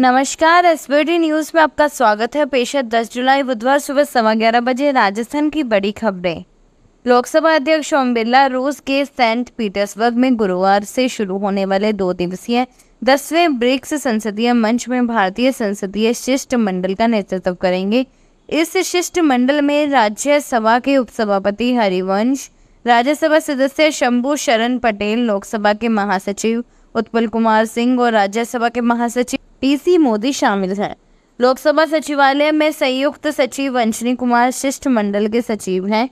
नमस्कार S news में आपका स्वागत है पेश है दस जुलाई बुधवार सुबह सवा ग्यारह बजे राजस्थान की बड़ी खबरें लोकसभा अध्यक्ष ओम बिरला रूस के सेंट पीटर्सबर्ग में गुरुवार से शुरू होने वाले दो दिवसीय दसवें ब्रिक्स संसदीय मंच में भारतीय संसदीय शिष्टमंडल का नेतृत्व करेंगे इस शिष्टमंडल में राज्यसभा के उपसभापति हरिवंश राज्यसभा सदस्य शंभू शरण पटेल लोकसभा के महासचिव उत्पल कुमार सिंह और राज्यसभा के महासचिव पीसी मोदी शामिल हैं लोकसभा सचिवालय में संयुक्त सचिव अंशनी कुमार शिष्ट मंडल के सचिव हैं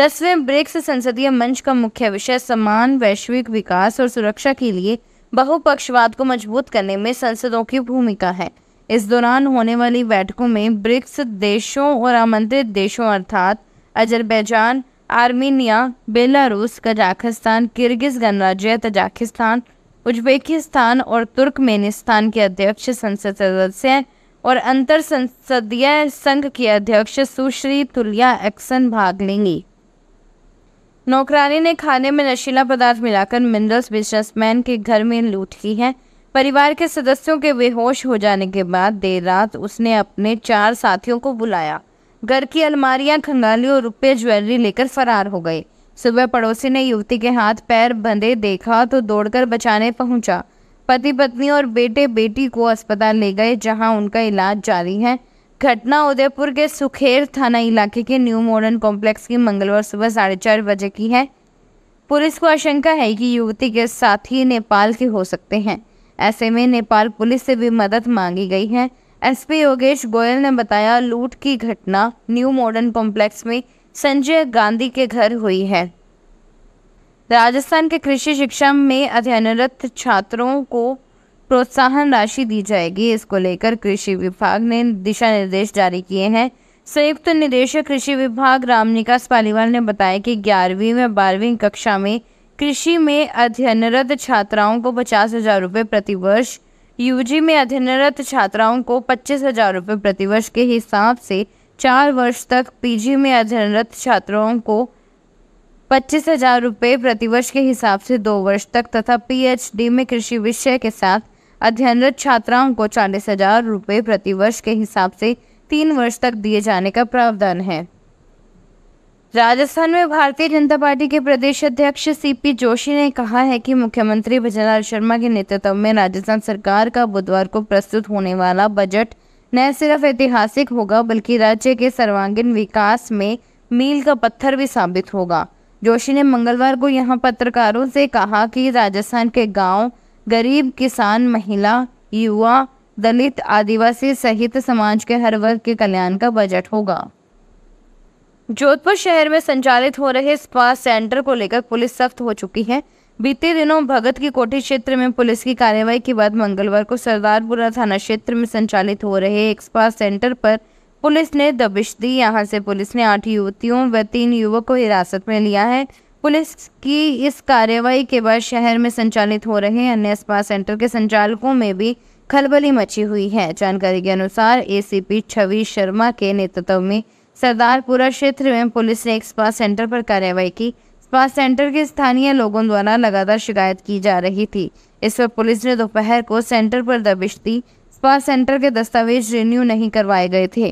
दसवें ब्रिक्स संसदीय मंच का मुख्य विषय समान वैश्विक विकास और सुरक्षा के लिए बहुपक्षवाद को मजबूत करने में संसदों की भूमिका है इस दौरान होने वाली बैठकों में ब्रिक्स देशों और आमंत्रित देशों अर्थात Azerbaijan Armenia Belarus Kazakhstan Kyrgyz गणराज्य तजाकिस्तान उज्बेकिस्तान और तुर्कमेनिस्तान के अध्यक्ष संसद सदस्य और अंतर संसदीय संघ की अध्यक्ष सुश्री तुलिया एक्सन भाग लेंगी नौकरानी ने खाने में नशीला पदार्थ मिलाकर मिनरल्स बिजनेसमैन के घर में लूट की है परिवार के सदस्यों के बेहोश हो जाने के बाद देर रात उसने अपने चार साथियों को बुलाया घर की अलमारियां खंगाली और रुपये ज्वेलरी लेकर फरार हो गए सुबह पड़ोसी ने युवती के हाथ पैर बंधे देखा तो दौड़कर बचाने पहुंचा पति पत्नी और बेटे बेटी को अस्पताल ले गए जहां उनका इलाज जारी है घटना उदयपुर के सुखेर थाना इलाके के न्यू मॉडर्न कॉम्प्लेक्स की मंगलवार सुबह साढ़े चार बजे की है पुलिस को आशंका है कि युवती के साथी नेपाल के हो सकते हैं ऐसे में नेपाल पुलिस से भी मदद मांगी गई है एसपी योगेश गोयल ने बताया लूट की घटना न्यू मॉडर्न कॉम्प्लेक्स में संजय गांधी के घर हुई है राजस्थान के कृषि शिक्षा में अध्ययनरत छात्रों को प्रोत्साहन राशि दी जाएगी इसको लेकर कृषि विभाग ने दिशा निर्देश जारी किए हैं संयुक्त निदेशक कृषि विभाग राम निकास पालीवाल ने बताया कि ग्यारहवीं व बारहवीं कक्षा में कृषि में अध्ययनरत छात्राओं को पचास हज़ार रुपये प्रतिवर्ष यूजी में अध्ययनरत छात्राओं को पच्चीस हज़ार रुपये प्रतिवर्ष के हिसाब से चार वर्ष तक पीजी में अध्ययनरत छात्रों को पच्चीस हजार रुपये प्रतिवर्ष के हिसाब से दो वर्ष तक तथा पीएचडी में कृषि विषय के साथ अध्ययनरत छात्राओं को चालीस हजार रुपये प्रतिवर्ष के हिसाब से तीन वर्ष तक दिए जाने का प्रावधान है राजस्थान में भारतीय जनता पार्टी के प्रदेश अध्यक्ष सीपी जोशी ने कहा है कि मुख्यमंत्री भजनलाल शर्मा के नेतृत्व में राजस्थान सरकार का बुधवार को प्रस्तुत होने वाला बजट न सिर्फ ऐतिहासिक होगा बल्कि राज्य के सर्वांगीण विकास में मील का पत्थर भी साबित होगा जोशी ने मंगलवार को यहां पत्रकारों से कहा कि राजस्थान के गांव गरीब किसान महिला युवा दलित आदिवासी सहित समाज के हर वर्ग के कल्याण का बजट होगा जोधपुर शहर में संचालित हो रहे स्पा सेंटर को लेकर पुलिस सख्त हो चुकी है बीते दिनों भगत के कोठी क्षेत्र में पुलिस की कार्रवाई के बाद मंगलवार को सरदारपुरा थाना क्षेत्र में संचालित हो रहे एक्सपा सेंटर पर पुलिस ने दबिश दी यहां से पुलिस ने आठ युवतियों व तीन युवक को हिरासत में लिया है पुलिस की इस कार्यवाही के बाद शहर में संचालित हो रहे अन्य स्पा सेंटर के संचालकों में भी खलबली मची हुई है जानकारी के अनुसार ए छवि शर्मा के नेतृत्व में सरदारपुरा क्षेत्र में पुलिस ने एक स्पा सेंटर पर कार्यवाही की स्वास्थ्य सेंटर के स्थानीय लोगों द्वारा लगातार शिकायत की जा रही थी इस पर पुलिस ने दोपहर को सेंटर पर दबिश दी स्वास्थ्य सेंटर के दस्तावेज रिन्यू नहीं करवाए गए थे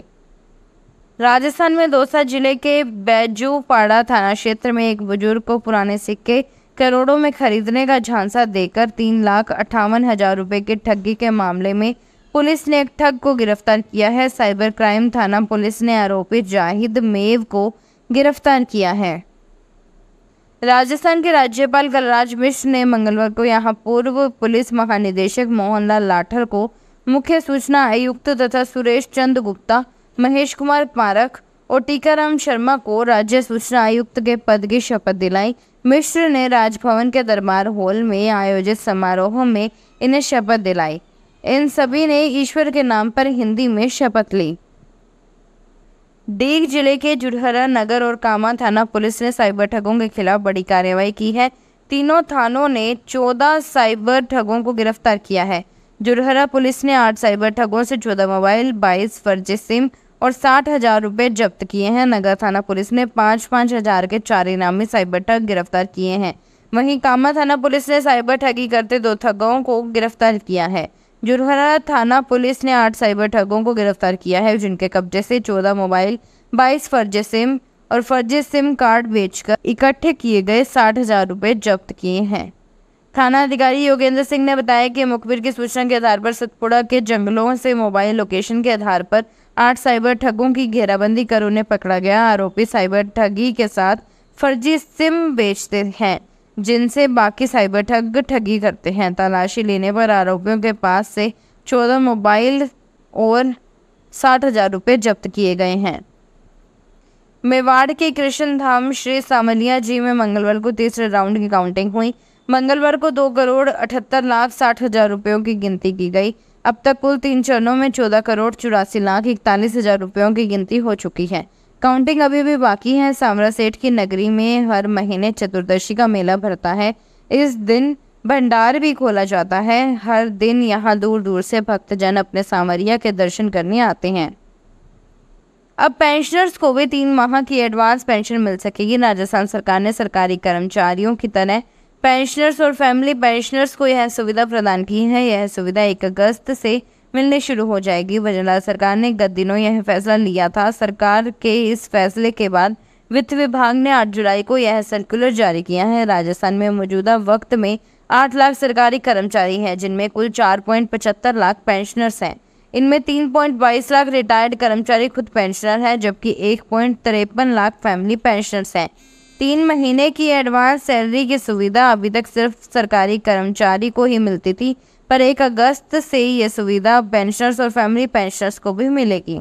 राजस्थान में दौसा जिले के बैजूपाड़ा थाना क्षेत्र में एक बुजुर्ग को पुराने सिक्के करोड़ों में खरीदने का झांसा देकर तीन लाख अट्ठावन हजार रुपये की ठगी के मामले में पुलिस ने एक ठग को गिरफ्तार किया है साइबर क्राइम थाना पुलिस ने आरोपी जाहिद मेव को गिरफ्तार किया है राजस्थान के राज्यपाल कलराज मिश्र ने मंगलवार को यहाँ पूर्व पुलिस महानिदेशक मोहनलाल लाठर को मुख्य सूचना आयुक्त तथा सुरेश चंद गुप्ता महेश कुमार पारख और टीकाराम शर्मा को राज्य सूचना आयुक्त के पद की शपथ दिलाई मिश्र ने राजभवन के दरबार हॉल में आयोजित समारोह में इन्हें शपथ दिलाई इन सभी ने ईश्वर के नाम पर हिंदी में शपथ ली डीग जिले के जुरहरा नगर और कामा थाना पुलिस ने साइबर ठगों के खिलाफ बड़ी कार्रवाई की है तीनों थानों ने 14 साइबर ठगों को गिरफ्तार किया है जुरहरा पुलिस ने आठ साइबर ठगों से चौदह मोबाइल बाईस फर्जी सिम और साठ हजार रुपये जब्त किए हैं नगर थाना पुलिस ने पाँच पाँच हजार के चार इनामी साइबर ठग गिरफ्तार किए हैं वहीं कामा थाना पुलिस ने साइबर ठगी करते दो ठगों को गिरफ्तार किया है जुरहरा थाना पुलिस ने आठ साइबर ठगों को गिरफ्तार किया है जिनके कब्जे से चौदह मोबाइल बाईस फर्जे सिम और फर्जी सिम कार्ड बेचकर इकट्ठे किए गए साठ हजार रुपये जब्त किए हैं थाना अधिकारी योगेंद्र सिंह ने बताया कि मुखबिर की सूचना के आधार पर सतपुड़ा के जंगलों से मोबाइल लोकेशन के आधार पर आठ साइबर ठगों की घेराबंदी कर उन्हें पकड़ा गया आरोपी साइबर ठगी के साथ फर्जी सिम बेचते हैं जिनसे बाकी साइबर ठग ठगी करते हैं तलाशी लेने पर आरोपियों के पास से चौदह मोबाइल और साठ हजार रुपये जब्त किए गए हैं मेवाड़ के कृष्ण धाम श्री सामलिया जी में मंगलवार को तीसरे राउंड की काउंटिंग हुई मंगलवार को दो करोड़ अठहत्तर लाख साठ हजार रुपयों की गिनती की गई अब तक कुल तीन चरणों में चौदह करोड़ चौरासी लाख इकतालीस हजार रुपयों की गिनती हो चुकी है काउंटिंग अभी भी बाकी है सामरा सेठ की नगरी में हर महीने चतुर्दशी का मेला भरता है इस दिन भंडार भी खोला जाता है हर दिन यहाँ दूर दूर से भक्तजन अपने सामरिया के दर्शन करने आते हैं अब पेंशनर्स को भी तीन माह की एडवांस पेंशन मिल सकेगी राजस्थान सरकार ने सरकारी कर्मचारियों की तरह पेंशनर्स और फैमिली पेंशनर्स को यह सुविधा प्रदान की है यह सुविधा एक अगस्त से मिलने शुरू हो जाएगी वजला सरकार ने गत दिनों यह फैसला लिया था सरकार के इस फैसले के बाद वित्त विभाग ने 8 जुलाई को यह सर्कुलर जारी किया है राजस्थान में मौजूदा वक्त में 8 लाख सरकारी कर्मचारी हैं जिनमें कुल 4.75 लाख पेंशनर्स हैं इनमें 3.22 लाख रिटायर्ड कर्मचारी खुद पेंशनर हैं जबकि एक लाख फैमिली पेंशनर्स हैं तीन महीने की एडवांस सैलरी की सुविधा अभी तक सिर्फ सरकारी कर्मचारी को ही मिलती थी पर एक अगस्त से ये सुविधा पेंशनर्स और फैमिली पेंशनर्स को भी मिलेगी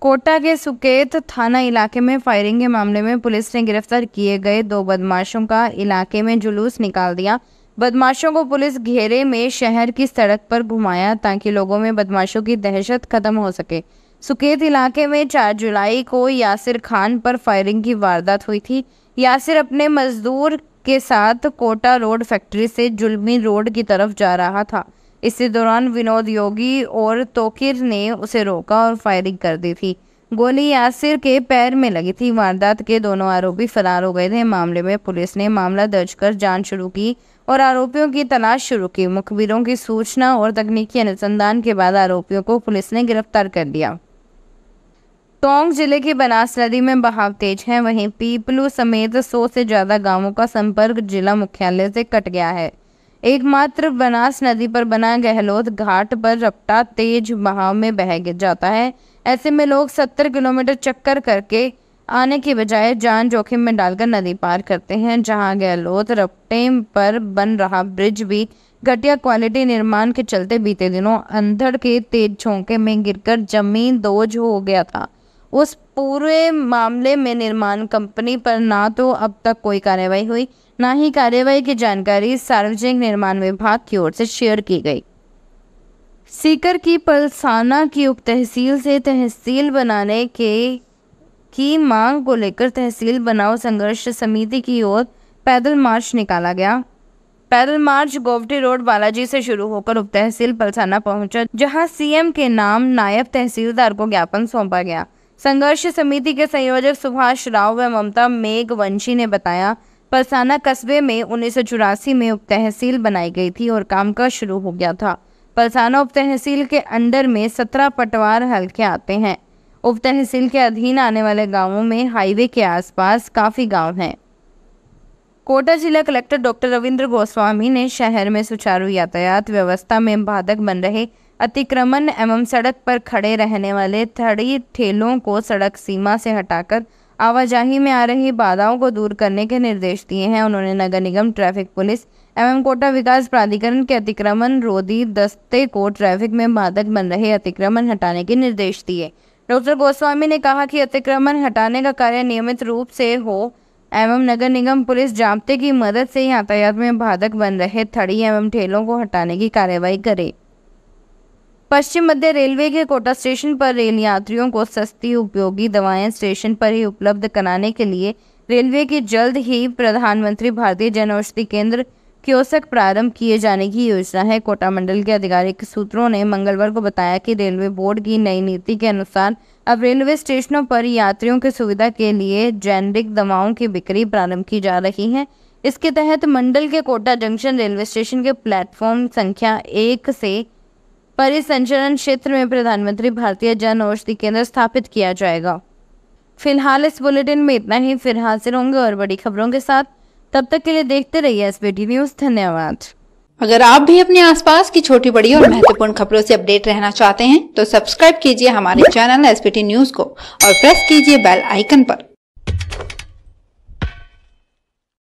कोटा के सुकेत थाना इलाके में फायरिंग के मामले में पुलिस ने गिरफ्तार किए गए दो बदमाशों का इलाके में जुलूस निकाल दिया बदमाशों को पुलिस घेरे में शहर की सड़क पर घुमाया ताकि लोगों में बदमाशों की दहशत खत्म हो सके सुकेत इलाके में 4 जुलाई को यासिर खान पर फायरिंग की वारदात हुई थी यासिर अपने मजदूर के साथ कोटा रोड फैक्ट्री से जुलमी रोड की तरफ जा रहा था इसी दौरान विनोद योगी और तोकिर ने उसे रोका और फायरिंग कर दी थी गोली यासिर के पैर में लगी थी वारदात के दोनों आरोपी फरार हो गए थे मामले में पुलिस ने मामला दर्ज कर जांच शुरू की और आरोपियों की तलाश शुरू की मुखबिरों की सूचना और तकनीकी अनुसंधान के बाद आरोपियों को पुलिस ने गिरफ्तार कर लिया टोंग जिले की बनास नदी में बहाव तेज है वहीं पीपलू समेत सौ से ज़्यादा गांवों का संपर्क जिला मुख्यालय से कट गया है एकमात्र बनास नदी पर बना गहलोत घाट पर रपटा तेज बहाव में बह जाता है ऐसे में लोग सत्तर किलोमीटर चक्कर करके आने के बजाय जान जोखिम में डालकर नदी पार करते हैं जहां गहलोत रपटे पर बन रहा ब्रिज भी घटिया क्वालिटी निर्माण के चलते बीते दिनों अंधड़ के तेज झोंके में गिरकर जमीन दोज हो गया था उस पूरे मामले में निर्माण कंपनी पर ना तो अब तक कोई कार्रवाई हुई ना ही कार्रवाई की जानकारी सार्वजनिक निर्माण विभाग की ओर से शेयर की गई सीकर की पलसाना की उप तहसील से तहसील बनाने के की मांग को लेकर तहसील बनाओ संघर्ष समिति की ओर पैदल मार्च निकाला गया पैदल मार्च गोवटी रोड बालाजी से शुरू होकर उप तहसील पलसाना पहुंचा जहां सीएम के नाम नायब तहसीलदार को ज्ञापन सौंपा गया संघर्ष समिति के संयोजक सुभाष राव व ममता मेघवंशी ने बताया परसाना कस्बे में उन्नीस में उप तहसील बनाई गई थी और काम शुरू हो गया था परसाना उप तहसील के अंडर में सत्रह पटवार हल्के आते हैं उप तहसील के अधीन आने वाले गांवों में हाईवे के आसपास काफ़ी गांव हैं कोटा जिला कलेक्टर डॉक्टर रविंद्र गोस्वामी ने शहर में सुचारू यातायात व्यवस्था में बाधक बन रहे अतिक्रमण एवं सड़क पर खड़े रहने वाले थड़ी ठेलों को सड़क सीमा से हटाकर आवाजाही में आ रही बाधाओं को दूर करने के निर्देश दिए हैं उन्होंने नगर निगम ट्रैफिक पुलिस एवं कोटा विकास प्राधिकरण के अतिक्रमण रोधी दस्ते को ट्रैफिक में बाधक बन रहे अतिक्रमण हटाने के निर्देश दिए डॉक्टर गोस्वामी ने कहा कि अतिक्रमण हटाने का कार्य नियमित रूप से हो एवं नगर निगम पुलिस जाब्ते की मदद से यातायात में बाधक बन रहे थड़ी एवं ठेलों को हटाने की कार्यवाही करे पश्चिम मध्य रेलवे के कोटा स्टेशन पर रेल यात्रियों को सस्ती उपयोगी दवाएं स्टेशन पर ही उपलब्ध कराने के लिए रेलवे की जल्द ही प्रधानमंत्री भारतीय जन औषधि केंद्र क्योसक प्रारंभ किए जाने की योजना है कोटा मंडल के आधिकारिक सूत्रों ने मंगलवार को बताया कि रेलवे बोर्ड की नई नीति के अनुसार अब रेलवे स्टेशनों पर यात्रियों की सुविधा के लिए जेनरिक दवाओं की बिक्री प्रारंभ की जा रही है इसके तहत मंडल के कोटा जंक्शन रेलवे स्टेशन के प्लेटफॉर्म संख्या एक से परिसंचरण क्षेत्र में प्रधानमंत्री भारतीय जन औषधि केंद्र स्थापित किया जाएगा फिलहाल इस बुलेटिन में इतना ही फिर हाजिर होंगे और बड़ी खबरों के साथ तब तक के लिए देखते रहिए एस बी न्यूज धन्यवाद अगर आप भी अपने आसपास की छोटी बड़ी और महत्वपूर्ण खबरों से अपडेट रहना चाहते हैं तो सब्सक्राइब कीजिए हमारे चैनल एस न्यूज को और प्रेस कीजिए बेल आइकन आरोप